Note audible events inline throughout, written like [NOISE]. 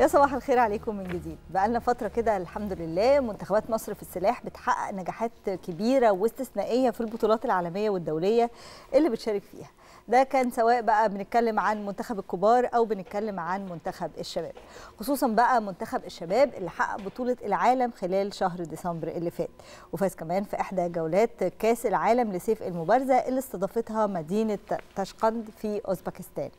يا صباح الخير عليكم من جديد بقالنا فترة كده الحمد لله منتخبات مصر في السلاح بتحقق نجاحات كبيرة واستثنائية في البطولات العالمية والدولية اللي بتشارك فيها ده كان سواء بقى بنتكلم عن منتخب الكبار او بنتكلم عن منتخب الشباب خصوصا بقى منتخب الشباب اللي حقق بطوله العالم خلال شهر ديسمبر اللي فات وفاز كمان في احدى جولات كاس العالم لسيف المبارزه اللي استضافتها مدينه تاشقند في اوزبكستان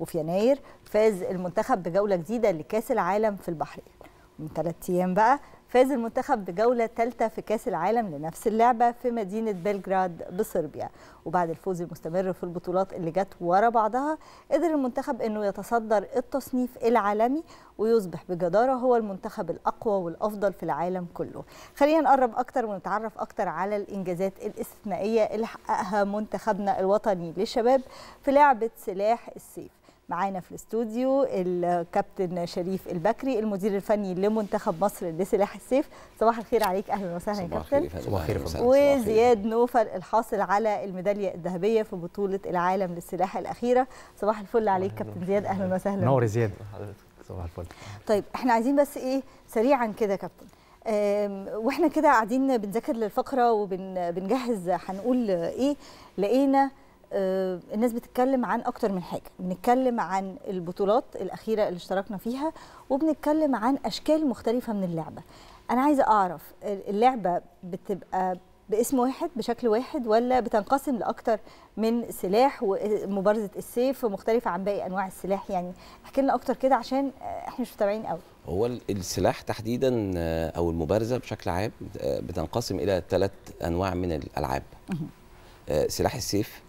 وفي يناير فاز المنتخب بجوله جديده لكاس العالم في البحرين من ثلاث ايام بقى فاز المنتخب بجوله ثالثه في كاس العالم لنفس اللعبه في مدينه بلجراد بصربيا وبعد الفوز المستمر في البطولات اللي جت ورا بعضها قدر المنتخب انه يتصدر التصنيف العالمي ويصبح بجداره هو المنتخب الاقوى والافضل في العالم كله خلينا نقرب اكتر ونتعرف اكتر على الانجازات الاستثنائيه اللي حققها منتخبنا الوطني للشباب في لعبه سلاح السيف معانا في الاستوديو الكابتن شريف البكري المدير الفني لمنتخب مصر لسلاح السيف صباح الخير عليك اهلا وسهلا يا كابتن صباح الخير وزياد نوفل الحاصل على الميداليه الذهبيه في بطوله العالم للسلاح الاخيره صباح الفل عليك كابتن زياد اهلا وسهلا نور زياد صباح الفل طيب احنا عايزين بس ايه سريعا كده كابتن واحنا كده قاعدين بنذاكر للفقره وبنجهز هنقول ايه لقينا آه، الناس بتتكلم عن اكتر من حاجه بنتكلم عن البطولات الاخيره اللي اشتركنا فيها وبنتكلم عن اشكال مختلفه من اللعبه انا عايزه اعرف اللعبه بتبقى باسم واحد بشكل واحد ولا بتنقسم لاكتر من سلاح ومبارزه السيف مختلفه عن باقي انواع السلاح يعني احكي لنا اكتر كده عشان احنا مش متابعين قوي هو السلاح تحديدا آه، او المبارزه بشكل عام آه، بتنقسم الى ثلاث انواع من الالعاب سلاح السيف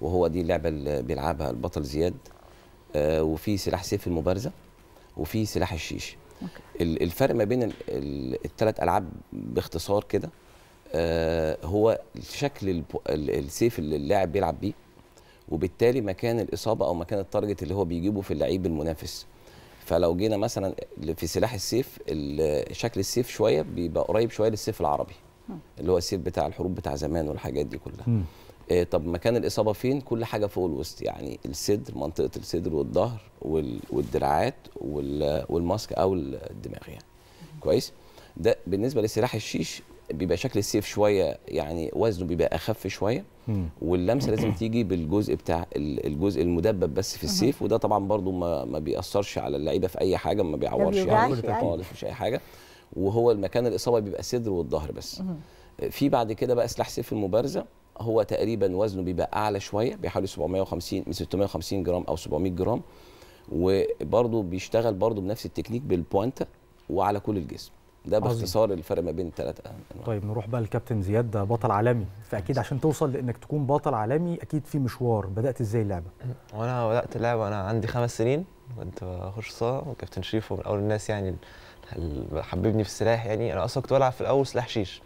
وهو دي اللعبه اللي بيلعبها البطل زياد آه، وفي سلاح سيف المبارزه وفي سلاح الشيش أوكي. الفرق ما بين الثلاث العاب باختصار كده آه، هو شكل السيف اللي اللاعب بيلعب بيه وبالتالي مكان الاصابه او مكان التارجت اللي هو بيجيبه في اللعيب المنافس فلو جينا مثلا في سلاح السيف شكل السيف شويه بيبقى قريب شويه للسيف العربي اللي هو السيف بتاع الحروب بتاع زمان والحاجات دي كلها آه، طب مكان الاصابه فين كل حاجه فوق الوسط يعني الصدر منطقه الصدر والظهر والدراعات والماسك او الدماغ يعني كويس ده بالنسبه لسلاح الشيش بيبقى شكل السيف شويه يعني وزنه بيبقى اخف شويه واللمسه لازم تيجي بالجزء بتاع الجزء المدبب بس في السيف وده طبعا برضو ما, ما بيأثرش على اللعيبه في اي حاجه ما بيعورش يعني, يعني خالص مش اي حاجه وهو المكان الاصابه بيبقى صدر والظهر بس في بعد كده بقى سلاح سيف المبارزه هو تقريبا وزنه بيبقى اعلى شويه بحوالي 750 من 650 جرام او 700 جرام وبرده بيشتغل برده بنفس التكنيك بالبوانتا وعلى كل الجسم ده باختصار الفرق ما بين الثلاث انواع طيب نروح بقى للكابتن زياد ده بطل عالمي فاكيد عشان توصل لانك تكون بطل عالمي اكيد في مشوار بدات ازاي اللعبه وانا بدات اللعبه وانا عندي خمس سنين كنت بخش صاله وكابتن شريف هو من اول الناس يعني اللي حببني في السلاح يعني انا اصلا كنت بلعب في الاول سلاح شيش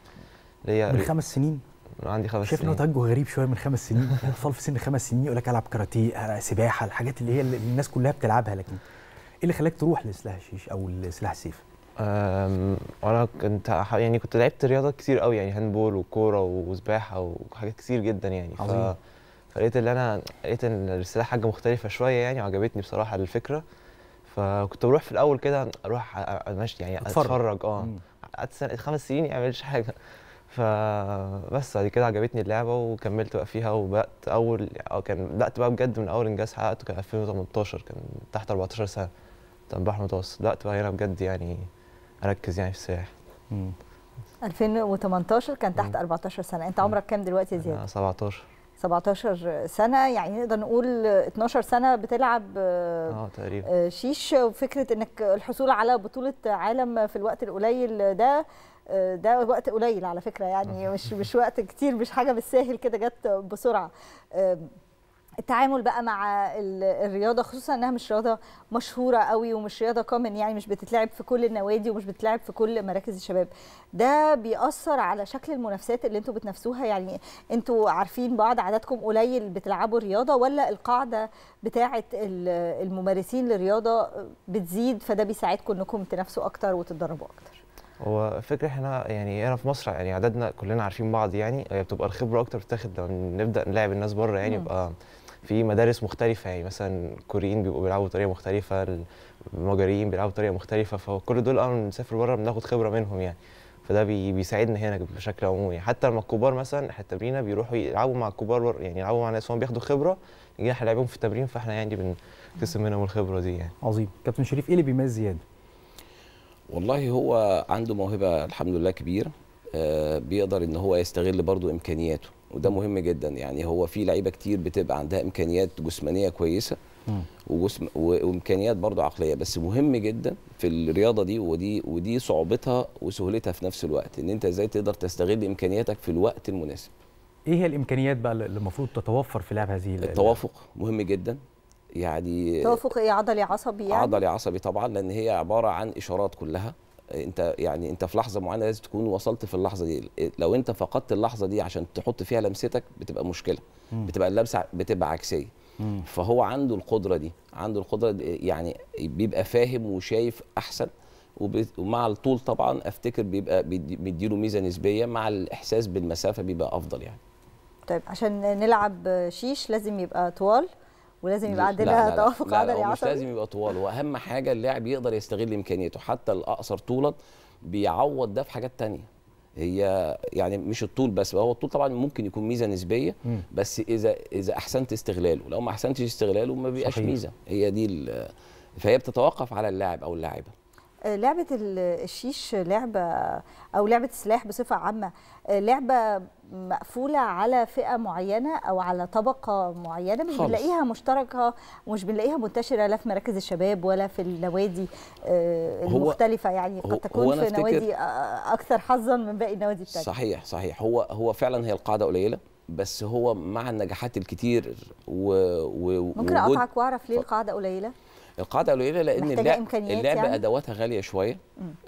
اللي هي من خمس سنين عندي خمس شايف سنين شايف انه غريب شويه من خمس سنين اطفال [LAUGHS] في سن خمس سنين يقول لك العب كاراتيه آه، سباحه الحاجات اللي هي اللي الناس كلها بتلعبها لكن ايه اللي خلاك تروح لسلاح الشيش او لسلاح السيف؟ انا كنت يعني كنت لعبت رياضات كتير قوي يعني هاندبول وكوره وسباحه وحاجات كتير جدا يعني عظيم. ف... فلقيت اللي انا لقيت ان السلاح حاجه مختلفه شويه يعني وعجبتني بصراحه الفكره فكنت بروح في الاول كده اروح امشي يعني اتفرج, أتفرج اه قعدت خمس سنين ما يعني حاجه فبس بعد كده عجبتني اللعبه وكملت بقى فيها وبدات اول أو كان بدات بقى بجد من اول انجاز حققته كان 2018 كان تحت 14 سنه كان بحر المتوسط بدات بقى هنا بجد يعني اركز يعني في السياحه 2018 كان تحت 14 سنه انت عمرك كام دلوقتي يا زياد 17 17 سنه يعني نقدر نقول 12 سنه بتلعب اه, آه، تقريبا آه، شيش وفكره انك الحصول على بطوله عالم في الوقت القليل ده ده وقت قليل على فكره يعني آه. مش مش وقت كتير مش حاجه بالساهل كده جت بسرعه التعامل بقى مع الرياضه خصوصا انها مش رياضه مشهوره قوي ومش رياضه كومن يعني مش بتتلعب في كل النوادي ومش بتتلعب في كل مراكز الشباب ده بيأثر على شكل المنافسات اللي انتوا بتنافسوها يعني انتوا عارفين بعض عددكم قليل بتلعبوا رياضه ولا القاعده بتاعه الممارسين للرياضه بتزيد فده بيساعدكم انكم تنافسوا اكتر وتتدربوا اكتر هو فكرة احنا يعني هنا في مصر يعني عددنا كلنا عارفين بعض يعني هي بتبقى الخبرة أكتر بتاخد لما نبدأ نلاعب الناس بره يعني يبقى في مدارس مختلفة يعني مثلا الكوريين بيبقوا بيلعبوا بطريقة مختلفة المجاريين بيلعبوا بطريقة مختلفة فكل دول أول ما بنسافر بره بناخد خبرة منهم يعني فده بي بيساعدنا هنا بشكل عمومي حتى لما الكبار مثلا احنا التمرين بيروحوا يلعبوا مع الكبار يعني يلعبوا مع ناس هم بياخدوا خبره نيجي احنا نلعبهم في التمرين فاحنا يعني بنكسب منهم الخبره دي يعني عظيم كابتن شريف ايه اللي بيميز زياد؟ والله هو عنده موهبه الحمد لله كبيره آه، بيقدر ان هو يستغل برضو امكانياته وده مهم جدا يعني هو في لعيبه كتير بتبقى عندها امكانيات جسمانيه كويسه وجسم وامكانيات برضو عقليه بس مهم جدا في الرياضه دي ودي ودي صعوبتها وسهولتها في نفس الوقت ان انت ازاي تقدر تستغل امكانياتك في الوقت المناسب ايه هي الامكانيات بقى اللي المفروض تتوفر في لعب هذه التوافق مهم جدا يعني توافق ايه عضلي عصبي يعني؟ عضلي عصبي طبعا لان هي عباره عن اشارات كلها انت يعني انت في لحظه معينه لازم تكون وصلت في اللحظه دي لو انت فقدت اللحظه دي عشان تحط فيها لمستك بتبقى مشكله م. بتبقى اللمسه بتبقى عكسيه م. فهو عنده القدره دي عنده القدره دي يعني بيبقى فاهم وشايف احسن ومع الطول طبعا افتكر بيبقى بيديله ميزه نسبيه مع الاحساس بالمسافه بيبقى افضل يعني طيب عشان نلعب شيش لازم يبقى طوال ولازم يبقى عندنا توافق عضلي عصبي لا مش لازم يبقى طوال واهم حاجه اللاعب يقدر يستغل امكانياته حتى الاقصر طولا بيعوض ده في حاجات ثانيه هي يعني مش الطول بس هو الطول طبعا ممكن يكون ميزه نسبيه بس اذا اذا احسنت استغلاله لو ما احسنتش استغلاله ما بيبقاش ميزه هي دي فهي بتتوقف على اللاعب او اللاعبه لعبه الشيش لعبه او لعبه السلاح بصفه عامه لعبه مقفوله على فئه معينه او على طبقه معينه مش بنلاقيها مشتركه ومش بنلاقيها منتشره لا في مراكز الشباب ولا في النوادي آه، المختلفه يعني قد تكون في نوادي آه، آه، اكثر حظا من باقي النوادي الثانيه صحيح صحيح هو هو فعلا هي القاعده قليله بس هو مع النجاحات الكتير و, و... ممكن اقطعك واعرف ليه القاعده قليله القاعده قليله لان اللعبه يعني؟ ادواتها غاليه شويه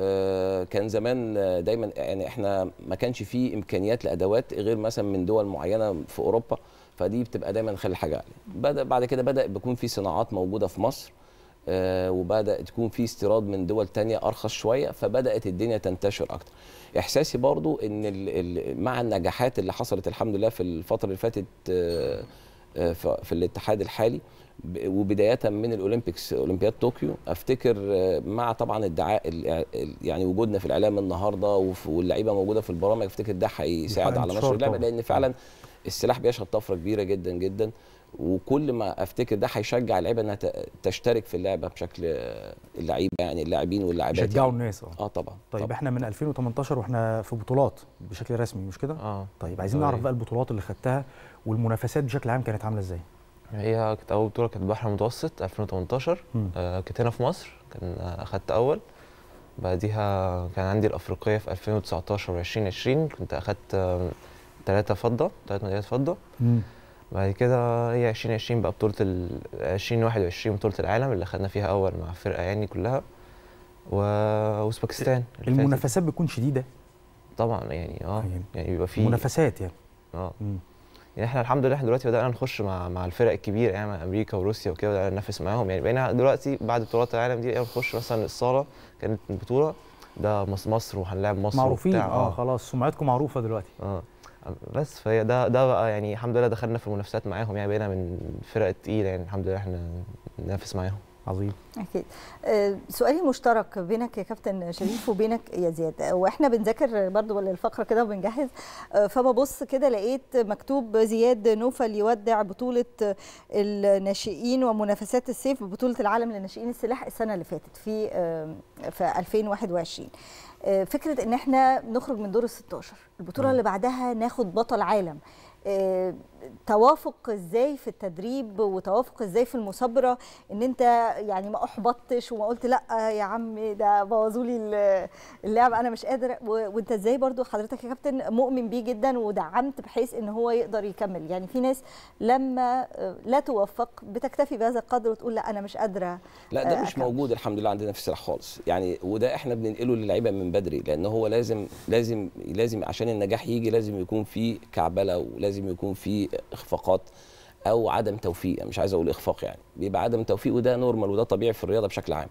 آه كان زمان دايما يعني احنا ما كانش فيه امكانيات لادوات غير مثلا من دول معينه في اوروبا فدي بتبقى دايما خلي حاجه عليه يعني. بدا بعد كده بدا بيكون في صناعات موجوده في مصر آه وبدا تكون في استيراد من دول تانية ارخص شويه فبدات الدنيا تنتشر اكتر احساسي برضو ان مع النجاحات اللي حصلت الحمد لله في الفتره اللي فاتت آه, آه، في الاتحاد الحالي وبدايه من الاولمبيكس اولمبياد طوكيو افتكر آه، مع طبعا ادعاء آه، يعني وجودنا في الاعلام النهارده واللعيبه موجوده في البرامج افتكر ده هيساعد على نشر اللعبه لان فعلا السلاح بيشهد طفره كبيره جدا جدا وكل ما افتكر ده هيشجع اللعيبه انها تشترك في اللعبه بشكل آه، اللعيبه يعني اللاعبين واللاعبات يعني. يشجعوا الناس اه طبعا طيب طبعا. احنا من 2018 واحنا في بطولات بشكل رسمي مش كده؟ اه طيب عايزين طيب. نعرف بقى البطولات اللي خدتها والمنافسات بشكل عام كانت عامله ازاي؟ هي كانت اول بطوله كانت بحر المتوسط 2018 آه كانت هنا في مصر كان اخدت اول بعديها كان عندي الافريقيه في 2019 و2020 كنت اخدت ثلاثه آه، فضه ثلاث ميداليات فضه بعد كده هي 2020 بقى بطوله ال 2021 بطوله العالم اللي خدنا فيها اول مع الفرقه يعني كلها و... وسباكستان المنافسات بتكون شديده طبعا يعني اه يعني, يعني بيبقى في منافسات يعني اه مم. يعني احنا الحمد لله احنا دلوقتي بدانا نخش مع مع الفرق الكبيره يعني مع امريكا وروسيا وكده بدانا ننافس معاهم يعني بقينا دلوقتي بعد بطولات العالم دي بنخش يعني مثلا الصاله كانت بطوله ده مصر وهنلاعب مصر معروفين آه،, اه خلاص سمعتكم معروفه دلوقتي اه بس فهي ده ده بقى يعني الحمد لله دخلنا في المنافسات معاهم يعني بقينا من الفرق تقيله يعني الحمد لله احنا ننافس معاهم عظيم اكيد آه، سؤالي مشترك بينك يا كابتن شريف وبينك يا زياد آه، واحنا بنذاكر برضو الفقره كده وبنجهز آه، فببص كده لقيت مكتوب زياد نوفل يودع بطوله الناشئين ومنافسات السيف بطوله العالم للناشئين السلاح السنه اللي فاتت في في 2021 فكره ان احنا نخرج من دور ال 16 البطوله م. اللي بعدها ناخد بطل عالم توافق ازاي في التدريب وتوافق ازاي في المثابره ان انت يعني ما احبطتش وما قلت لا يا عم ده بوظوا لي اللعب انا مش قادر وانت ازاي برضو حضرتك يا كابتن مؤمن بيه جدا ودعمت بحيث ان هو يقدر يكمل يعني في ناس لما لا توفق بتكتفي بهذا القدر وتقول لا انا مش قادره لا ده آه، مش أكمل. موجود الحمد لله عندنا في السلاح خالص يعني وده احنا بننقله للعيبه من بدري لان هو لازم لازم لازم عشان النجاح يجي لازم يكون في كعبله ولازم يكون في اخفاقات او عدم توفيق مش عايز اقول اخفاق يعني بيبقى عدم توفيق وده نورمال وده طبيعي في الرياضه بشكل عام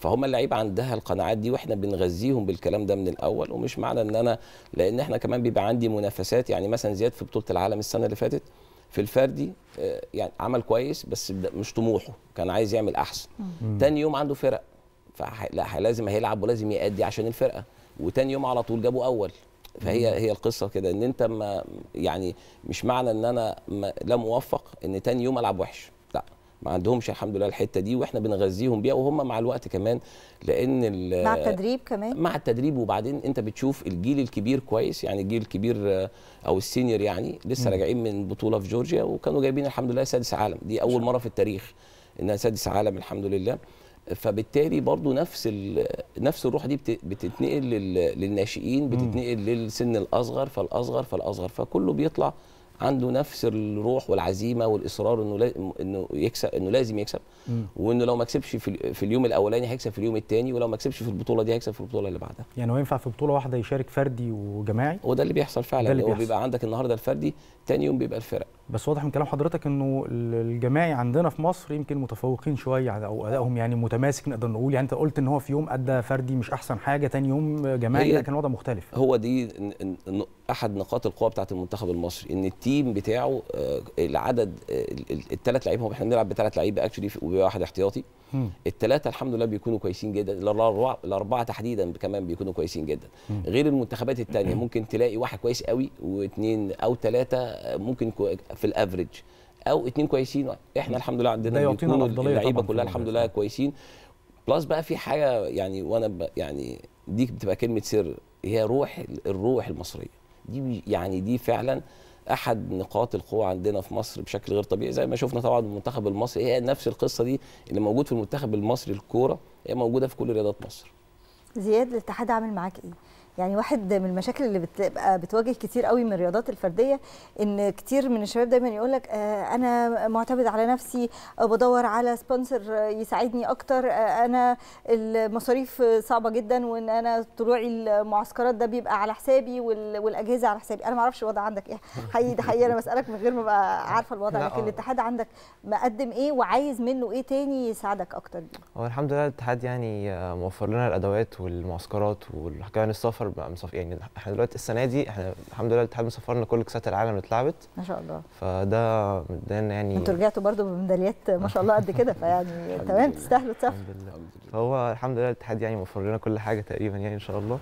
فهم اللعيبه عندها القناعات دي واحنا بنغذيهم بالكلام ده من الاول ومش معنى ان انا لان احنا كمان بيبقى عندي منافسات يعني مثلا زياد في بطوله العالم السنه اللي فاتت في الفردي آه، يعني عمل كويس بس مش طموحه كان عايز يعمل احسن ثاني تاني يوم عنده فرق فلازم هيلعب ولازم يأدي عشان الفرقه وتاني يوم على طول جابوا اول فهي هي القصه كده ان انت ما يعني مش معنى ان انا لا موفق ان تاني يوم العب وحش لا ما عندهمش الحمد لله الحته دي واحنا بنغذيهم بيها وهم مع الوقت كمان لان مع التدريب كمان مع التدريب وبعدين انت بتشوف الجيل الكبير كويس يعني الجيل الكبير آه، او السينيور يعني لسه راجعين من بطوله في جورجيا وكانوا جايبين الحمد لله سادس عالم دي اول مره في التاريخ انها سادس عالم الحمد لله فبالتالي برضو نفس نفس الروح دي بتتنقل للناشئين بتتنقل للسن الاصغر فالاصغر فالاصغر فكله بيطلع عنده نفس الروح والعزيمه والاصرار انه لا انه يكسب انه لازم يكسب وانه لو ما كسبش في, في اليوم الاولاني هيكسب في اليوم الثاني ولو ما كسبش في البطوله دي هيكسب في البطوله اللي بعدها يعني هو ينفع في بطوله واحده يشارك فردي وجماعي وده اللي بيحصل فعلا ده اللي بيحصل. وبيبقى عندك النهارده الفردي ثاني يوم بيبقى الفرق بس واضح من كلام حضرتك انه الجماعي عندنا في مصر يمكن متفوقين شويه او ادائهم يعني متماسك نقدر نقول يعني انت قلت ان هو في يوم ادى فردي مش احسن حاجه تاني يوم جماعي كان وضع مختلف هو دي احد نقاط القوه بتاعه المنتخب المصري ان التيم بتاعه آه، العدد آه، الثلاث لعيبه احنا بنلعب بثلاث لعيبه اكشلي وواحد احتياطي الثلاثه الحمد لله بيكونوا كويسين جدا الاربعه تحديدا كمان بيكونوا كويسين جدا غير المنتخبات الثانيه ممكن تلاقي واحد كويس قوي واثنين او ثلاثه آه، ممكن في الافريج او اثنين كويسين احنا الحمد لله عندنا بيكونوا اللعيبه كلها الحمد لله كويسين بلس بقى في حاجه يعني وانا يعني دي بتبقى كلمه سر هي روح الروح المصريه دي يعني دي فعلا احد نقاط القوه عندنا في مصر بشكل غير طبيعي زي ما شفنا طبعا المنتخب المصري هي نفس القصه دي اللي موجود في المنتخب المصري الكوره هي موجوده في كل رياضات مصر زياد الاتحاد عامل معاك ايه يعني واحد من المشاكل اللي بتبقى بتواجه كتير قوي من الرياضات الفرديه ان كتير من الشباب دايما يقول لك آه، انا معتمد على نفسي آه، بدور على سبونسر يساعدني اكتر آه، انا المصاريف صعبه جدا وان انا طلوعي المعسكرات ده بيبقى على حسابي والاجهزه على حسابي انا ما اعرفش الوضع عندك ايه [LAUGHS] حقيقي ده حقيقي انا بسالك من غير ما ابقى عارفه الوضع لكن الاتحاد عندك مقدم ايه وعايز منه ايه تاني يساعدك اكتر هو الحمد لله الاتحاد يعني موفر لنا الادوات والمعسكرات والحكايه عن السفر سفر مصف... يعني احنا دلوقتي السنه دي احنا الحمد لله الاتحاد مسافرنا كل كاسات العالم اللي اتلعبت ما شاء الله فده مدانا يعني انتوا رجعتوا برضو بميداليات ما شاء الله قد كده فيعني [LAUGHS] تمام تستاهلوا تسافروا الحمد لله فهو الحمد لله الاتحاد يعني موفر لنا كل حاجه تقريبا يعني ان شاء الله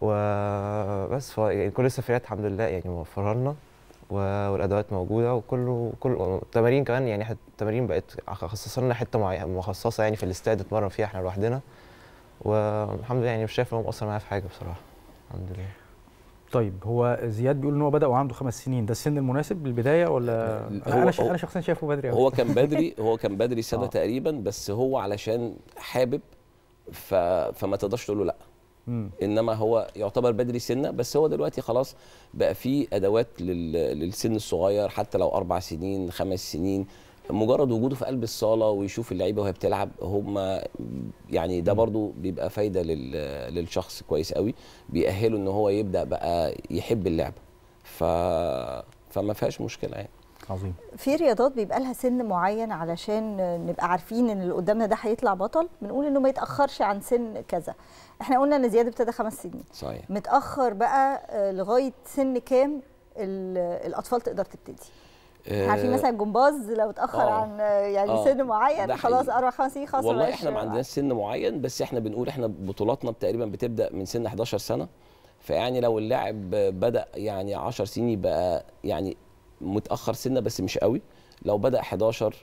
وبس ف... يعني كل السفريات الحمد لله يعني موفرها لنا والادوات موجوده وكله كل التمارين كمان يعني التمارين بقت خصص لنا حته معينه مخصصه يعني في الاستاد اتمرن فيها احنا لوحدنا والحمد لله يعني مش شايف انهم اصلا معايا في حاجه بصراحه الحمد لله طيب هو زياد بيقول ان هو بدا وعنده خمس سنين ده السن المناسب للبدايه ولا انا انا شخصيا شايفه بدري هو كان بدري [LAUGHS] هو كان بدري سنه آه. تقريبا بس هو علشان حابب ف... فما تقدرش تقول له لا مم. انما هو يعتبر بدري سنه بس هو دلوقتي خلاص بقى في ادوات لل... للسن الصغير حتى لو اربع سنين خمس سنين مجرد وجوده في قلب الصاله ويشوف اللعيبه وهي بتلعب هم يعني ده برضو بيبقى فايده للشخص كويس قوي بيأهله ان هو يبدا بقى يحب اللعبه ف فما فيهاش مشكله يعني عظيم في رياضات بيبقى لها سن معين علشان نبقى عارفين ان اللي قدامنا ده هيطلع بطل بنقول انه ما يتاخرش عن سن كذا احنا قلنا ان زياد ابتدى خمس سنين صحيح متاخر بقى آه، لغايه سن كام الاطفال تقدر تبتدي عارفين آه، مثلا جمباز لو اتاخر آه عن يعني آه سن معين خلاص اربع خمس سنين خلاص والله احنا ما يعني. عندناش سن معين بس احنا بنقول احنا بطولاتنا تقريبا بتبدا من سن 11 سنه فيعني لو اللاعب بدا يعني 10 سنين يبقى يعني متاخر سنه بس مش قوي لو بدا 11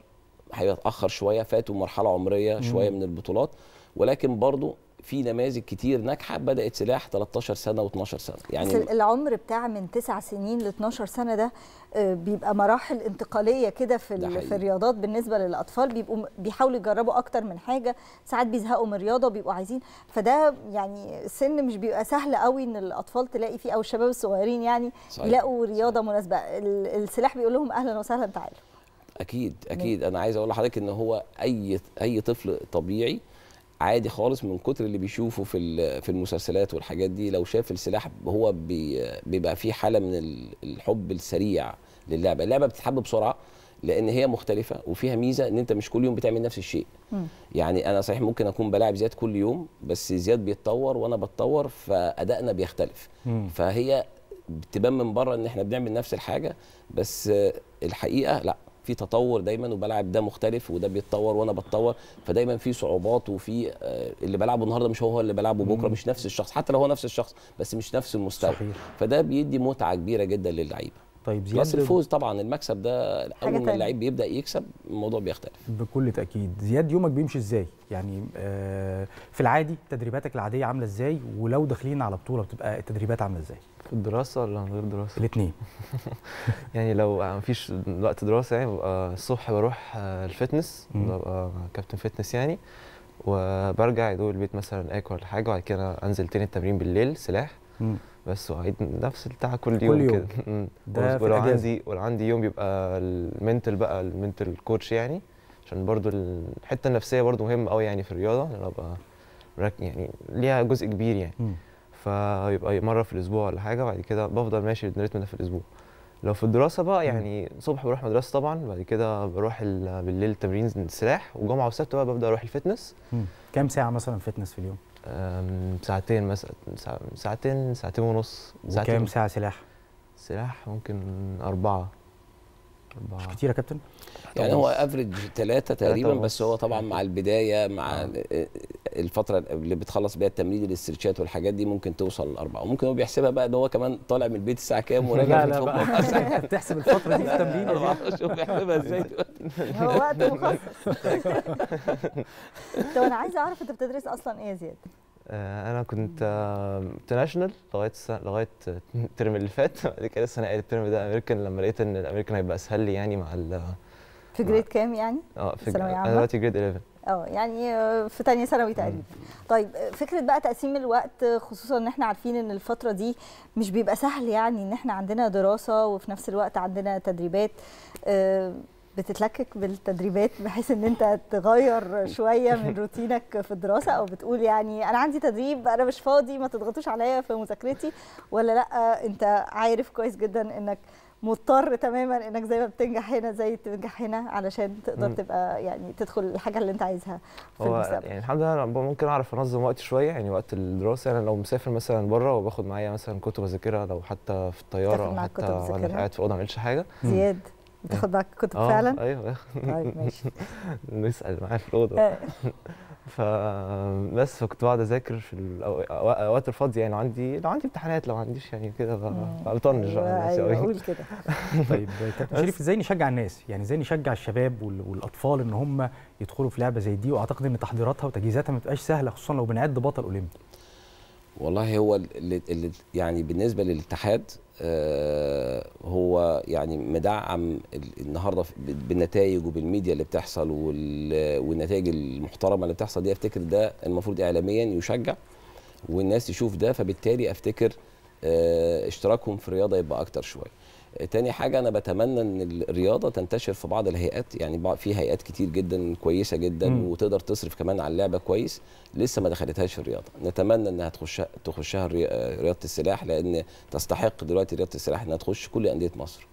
هيتاخر شويه فاتوا مرحله عمريه شويه من البطولات ولكن برضو في نماذج كتير ناجحه بدات سلاح 13 سنه و12 سنه يعني بس العمر بتاع من 9 سنين ل 12 سنه ده آه، بيبقى مراحل انتقاليه كده في في الرياضات بالنسبه للاطفال بيبقوا بيحاولوا يجربوا اكتر من حاجه ساعات بيزهقوا من الرياضه وبيبقوا عايزين فده يعني سن مش بيبقى سهل قوي ان الاطفال تلاقي فيه او الشباب الصغيرين يعني صحيح. يلاقوا رياضه صحيح. مناسبه السلاح بيقول لهم اهلا وسهلا تعالوا اكيد اكيد انا عايز اقول لحضرتك ان هو اي اي طفل طبيعي عادي خالص من كتر اللي بيشوفه في في المسلسلات والحاجات دي لو شاف السلاح هو بيبقى فيه حاله من الحب السريع للعبه، اللعبه بتتحب بسرعه لان هي مختلفه وفيها ميزه ان انت مش كل يوم بتعمل نفس الشيء. م. يعني انا صحيح ممكن اكون بلاعب زياد كل يوم بس زياد بيتطور وانا بتطور فادائنا بيختلف. م. فهي بتبان من بره ان احنا بنعمل نفس الحاجه بس الحقيقه لا في تطور دايما وبلعب ده مختلف وده بيتطور وانا بتطور فدايما في صعوبات وفي آه، اللي بلعبه النهارده مش هو اللي بلعبه بكره مش نفس الشخص حتى لو هو نفس الشخص بس مش نفس المستوى صحيح. فده بيدي متعه كبيره جدا للعيبه طيب زياد بس الفوز طبعا المكسب ده اول ما اللعيب بيبدا يكسب الموضوع بيختلف بكل تاكيد زياد يومك بيمشي ازاي يعني آه في العادي تدريباتك العاديه عامله ازاي ولو داخلين على بطوله بتبقى التدريبات عامله ازاي في الدراسه ولا من غير دراسه الاثنين [LAUGHS] يعني لو ما فيش وقت دراسه يعني ببقى الصبح بروح آه، الفتنس ببقى كابتن فتنس يعني وبرجع يدوب البيت مثلا اكل حاجه وبعد كده انزل تاني التمرين بالليل سلاح بس وعيد نفس بتاع كل يوم, يوم. كده ده ولو عندي ولو عندي يوم بيبقى المنتل بقى المنتل كوتش يعني عشان برضو الحته النفسيه برضو مهمه قوي يعني في الرياضه ان انا ابقى يعني ليها جزء كبير يعني م. فيبقى مره في الاسبوع ولا حاجه وبعد كده بفضل ماشي الريتم ده في الاسبوع لو في الدراسه بقى يعني الصبح بروح مدرسه طبعا بعد كده بروح بالليل تمرين السلاح وجمعه وسبت بقى ببدا اروح الفتنس كام ساعه مثلا فتنس في اليوم ساعتين مثلا ساعتين ساعتين ونص ساعتين كام ساعه سلاح؟ سلاح ممكن أربعة مش كتير يا كابتن يعني هو افريج ثلاثة تقريبا بس هو طبعا مع البداية مع آه. آه، الفترة اللي بتخلص بيها التمرين الاسترتشات والحاجات دي ممكن توصل لأربعة وممكن هو بيحسبها بقى ان هو كمان طالع من البيت الساعة كام وراجع لا لا [LAUGHS] [LAUGHS] بتحسب الفترة دي في التمرين شوف بيحسبها ازاي دلوقتي هو وقت مخصص [LAUGHS] طب انا عايزة اعرف انت بتدرس اصلا ايه يا زياد؟ آه، انا كنت انترناشونال لغايه لغايه الترم اللي فات [LAUGHS] بعد كده السنه اللي الترم ده امريكان لما لقيت ان الامريكان هيبقى اسهل لي يعني مع ال في جريد كام يعني؟ اه في ثانويه عامه انا دلوقتي جريد 11 اه يعني في ثانيه ثانوي تقريبا طيب فكره بقى تقسيم الوقت خصوصا ان احنا عارفين ان الفتره دي مش بيبقى سهل يعني ان احنا عندنا دراسه وفي نفس الوقت عندنا تدريبات آه، بتتلكك بالتدريبات بحيث ان انت تغير شويه من [LAUGHS] روتينك في الدراسه او بتقول يعني انا عندي تدريب انا مش فاضي ما تضغطوش عليا في مذاكرتي ولا لا انت عارف كويس جدا انك مضطر تماما انك زي ما بتنجح هنا زي تنجح هنا علشان تقدر تبقى يعني تدخل الحاجه اللي انت عايزها في المسابقه المستقبل يعني الحمد لله انا ممكن اعرف انظم وقتي شويه يعني وقت الدراسه انا يعني لو مسافر مثلا بره وباخد معايا مثلا كتب اذاكرها لو حتى في الطياره او حتى وانا قاعد في اوضه ما حاجه زياد بتاخد معاك كتب آه فعلا؟ ايوه طيب ماشي [LAUGHS] نسال معايا في الاوضه آه. [LAUGHS] فبس فكنت بقعد اذاكر في الاوقات الفاضيه يعني لو عندي لو عندي امتحانات لو ما عنديش يعني كده بطنش ايوه اقول كده [LAUGHS] طيب كابتن شريف ازاي نشجع الناس يعني ازاي نشجع الشباب والاطفال ان هم يدخلوا في لعبه زي دي واعتقد ان تحضيراتها وتجهيزاتها ما بتبقاش سهله خصوصا لو بنعد بطل اولمبي والله هو اللي يعني بالنسبه للاتحاد آه، هو يعني مدعم النهارده بالنتائج وبالميديا اللي بتحصل والنتائج المحترمه اللي بتحصل دي افتكر ده المفروض اعلاميا يشجع والناس تشوف ده فبالتالي افتكر آه، اشتراكهم في الرياضه يبقى اكتر شويه تاني حاجه انا بتمنى ان الرياضه تنتشر في بعض الهيئات يعني في هيئات كتير جدا كويسه جدا م. وتقدر تصرف كمان على اللعبه كويس لسه ما دخلتهاش في الرياضه نتمنى انها تخش تخشها رياضه السلاح لان تستحق دلوقتي رياضه السلاح انها تخش كل انديه مصر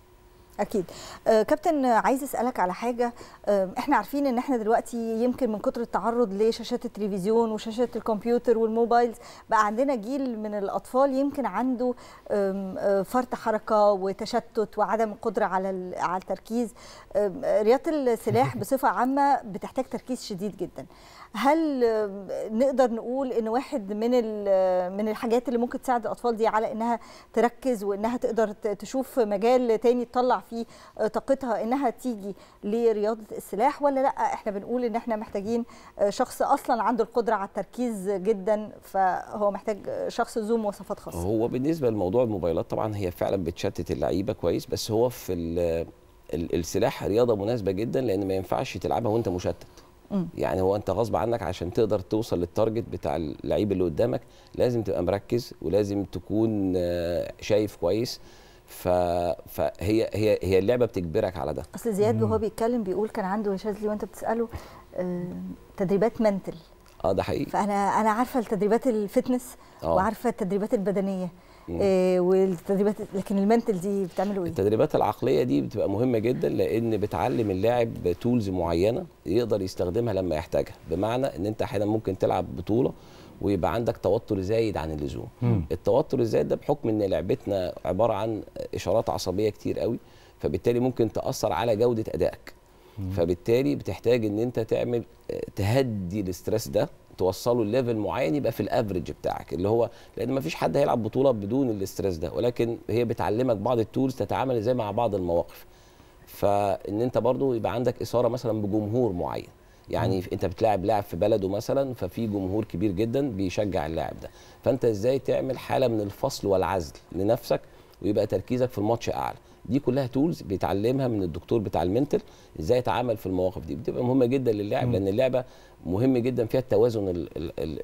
اكيد آه، كابتن عايز اسالك على حاجه آه، احنا عارفين ان احنا دلوقتي يمكن من كتر التعرض لشاشات التلفزيون وشاشات الكمبيوتر والموبايلز بقى عندنا جيل من الاطفال يمكن عنده آه، فرط حركه وتشتت وعدم قدره على على التركيز رياضه السلاح [LAUGHS] بصفه عامه بتحتاج تركيز شديد جدا هل نقدر نقول ان واحد من من الحاجات اللي ممكن تساعد الاطفال دي على انها تركز وانها تقدر تشوف مجال تاني تطلع فيه في آه، طاقتها انها تيجي لرياضه السلاح ولا لا احنا بنقول ان احنا محتاجين آه، شخص اصلا عنده القدره على التركيز جدا فهو محتاج آه، شخص ذو مواصفات خاصه هو بالنسبه لموضوع الموبايلات طبعا هي فعلا بتشتت اللعيبه كويس بس هو في السلاح رياضه مناسبه جدا لان ما ينفعش تلعبها وانت مشتت يعني هو انت غصب عنك عشان تقدر توصل للتارجت بتاع اللعيب اللي قدامك لازم تبقى مركز ولازم تكون شايف كويس ف... فهي هي هي اللعبه بتجبرك على ده اصل زياد وهو بيتكلم بيقول كان عنده يا شاذلي وانت بتساله آه، تدريبات منتل اه ده حقيقي فانا انا عارفه التدريبات الفتنس آه. وعارفه التدريبات البدنيه إيه والتدريبات لكن المنتل دي بتعملوا ايه؟ التدريبات العقليه دي بتبقى مهمه جدا لان بتعلم اللاعب تولز معينه يقدر يستخدمها لما يحتاجها بمعنى ان انت احيانا ممكن تلعب بطوله ويبقى عندك توتر زايد عن اللزوم مم. التوتر الزايد ده بحكم ان لعبتنا عباره عن اشارات عصبيه كتير قوي فبالتالي ممكن تاثر على جوده ادائك مم. فبالتالي بتحتاج ان انت تعمل تهدي الاسترس ده توصله لليفل معين يبقى في الافريج بتاعك اللي هو لان ما فيش حد هيلعب بطوله بدون الاسترس ده ولكن هي بتعلمك بعض التولز تتعامل ازاي مع بعض المواقف فان انت برضو يبقى عندك اثاره مثلا بجمهور معين يعني انت بتلاعب لاعب في بلده مثلا ففي جمهور كبير جدا بيشجع اللاعب ده فانت ازاي تعمل حاله من الفصل والعزل لنفسك ويبقى تركيزك في الماتش اعلى دي كلها تولز بيتعلمها من الدكتور بتاع المنتل ازاي يتعامل في المواقف دي بتبقى مهمه جدا للاعب لان اللعبه مهم جدا فيها التوازن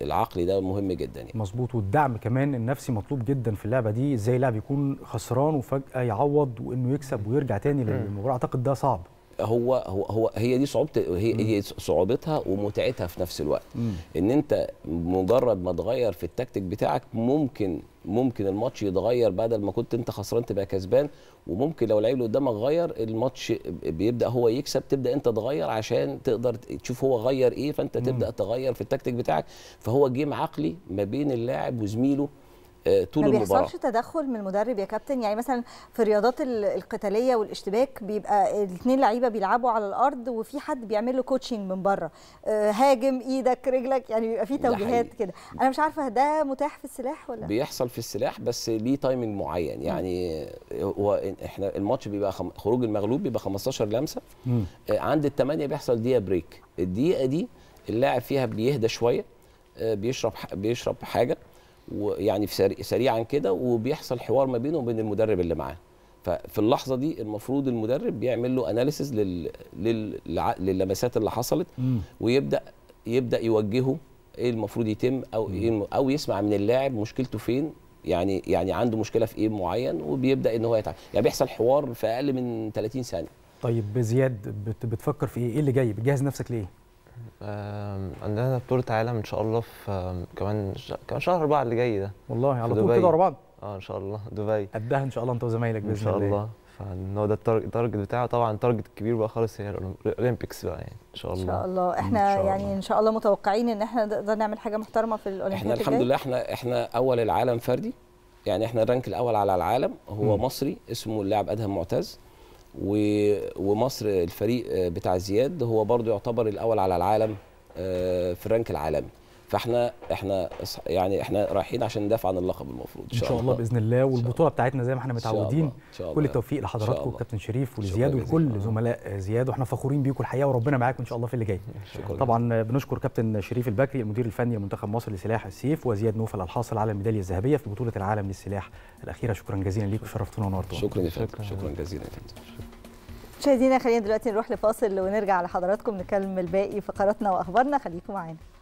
العقلي ده مهم جدا يعني. مظبوط والدعم كمان النفسي مطلوب جدا في اللعبه دي ازاي لاعب يكون خسران وفجاه يعوض وانه يكسب ويرجع تاني للمباراه اعتقد ده صعب هو هو, هو هي دي صعوبه هي, هي صعوبتها ومتعتها في نفس الوقت مم. ان انت مجرد ما تغير في التكتيك بتاعك ممكن ممكن الماتش يتغير بدل ما كنت انت خسران تبقى كسبان وممكن لو اللعيب اللي قدامك غير الماتش بيبدا هو يكسب تبدا انت تغير عشان تقدر تشوف هو غير ايه فانت تبدا تغير في التكتيك بتاعك فهو جيم عقلي ما بين اللاعب وزميله آه، طول ما المباراه ما بيحصلش تدخل من المدرب يا كابتن يعني مثلا في الرياضات القتاليه والاشتباك بيبقى الاثنين لعيبه بيلعبوا على الارض وفي حد بيعمل له كوتشنج من بره آه، هاجم ايدك رجلك يعني بيبقى في توجيهات كده انا مش عارفه ده متاح في السلاح ولا بيحصل في السلاح بس ليه تايمنج معين يعني هو احنا الماتش بيبقى خروج المغلوب بيبقى 15 لمسه آه، عند الثمانيه بيحصل دقيقه بريك الدقيقه دي اللاعب فيها بيهدى شويه بيشرب بيشرب حاجه ويعني في سريعا كده وبيحصل حوار ما بينه وبين المدرب اللي معاه ففي اللحظه دي المفروض المدرب بيعمل له اناليسز لل... لل... للمسات اللي حصلت مم. ويبدا يبدا يوجهه ايه المفروض يتم او مم. او يسمع من اللاعب مشكلته فين يعني يعني عنده مشكله في ايه معين وبيبدا ان هو يتعب يعني بيحصل حوار في اقل من 30 ثانيه طيب زياد بتفكر في ايه ايه اللي جاي بتجهز نفسك ليه عندنا بطولة عالم ان شاء الله في كمان كمان شهر أربعة اللي جاي ده والله على طول كده ورا بعض اه ان شاء الله دبي قدها ان شاء الله انت وزمايلك باذن الله ان شاء الله فان هو ده التارجت بتاعه طبعا التارجت الكبير بقى خالص هي الاولمبيكس بقى يعني ان شاء الله ان شاء الله احنا إن شاء يعني ان شاء الله متوقعين ان احنا نقدر نعمل حاجه محترمه في الأولمبيكس احنا الحمد لله احنا احنا اول العالم فردي يعني احنا الرانك الاول على العالم هو م. مصري اسمه اللاعب ادهم معتز ومصر الفريق بتاع زياد هو برضو يعتبر الاول على العالم آه، في الرانك العالمي فاحنا احنا يعني احنا رايحين عشان ندافع عن اللقب المفروض ان شاء, إن شاء الله باذن الله والبطوله بتاعتنا زي ما احنا متعودين إن شاء الله. كل التوفيق لحضراتكم كابتن شريف ولزياد ولكل زملاء زياد واحنا فخورين بيكم الحقيقه وربنا معاكم ان شاء الله في اللي جاي شكرا طبعا بنشكر كابتن شريف البكري المدير الفني لمنتخب مصر لسلاح السيف وزياد نوفل الحاصل على الميداليه الذهبيه في بطوله العالم للسلاح الاخيره شكرا جزيلا ليكم شرفتونا ونورتونا شكرا يا فندم شكرا جزيلا يا فندم مشاهدينا خلينا دلوقتي نروح لفاصل ونرجع لحضراتكم نكمل باقي فقراتنا واخبارنا خليكم معانا